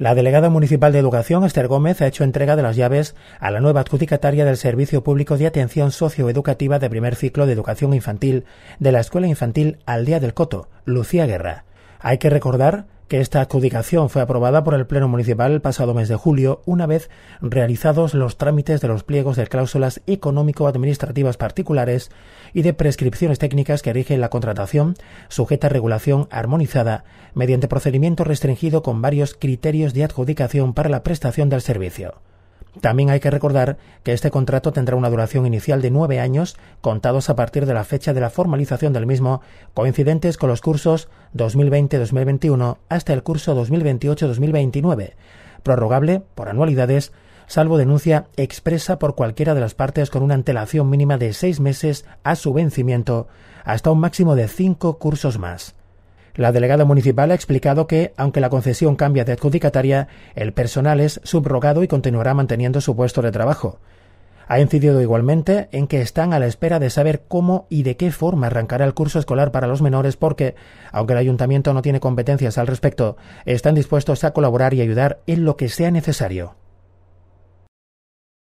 La delegada municipal de Educación, Esther Gómez, ha hecho entrega de las llaves a la nueva adjudicataria del Servicio Público de Atención Socioeducativa de primer ciclo de Educación Infantil de la Escuela Infantil Aldea del Coto, Lucía Guerra. Hay que recordar que esta adjudicación fue aprobada por el Pleno Municipal el pasado mes de julio, una vez realizados los trámites de los pliegos de cláusulas económico-administrativas particulares y de prescripciones técnicas que rigen la contratación, sujeta a regulación armonizada, mediante procedimiento restringido con varios criterios de adjudicación para la prestación del servicio. También hay que recordar que este contrato tendrá una duración inicial de nueve años, contados a partir de la fecha de la formalización del mismo, coincidentes con los cursos 2020-2021 hasta el curso 2028-2029, prorrogable por anualidades, salvo denuncia expresa por cualquiera de las partes con una antelación mínima de seis meses a su vencimiento, hasta un máximo de cinco cursos más. La delegada municipal ha explicado que, aunque la concesión cambia de adjudicataria, el personal es subrogado y continuará manteniendo su puesto de trabajo. Ha incidido igualmente en que están a la espera de saber cómo y de qué forma arrancará el curso escolar para los menores porque, aunque el ayuntamiento no tiene competencias al respecto, están dispuestos a colaborar y ayudar en lo que sea necesario.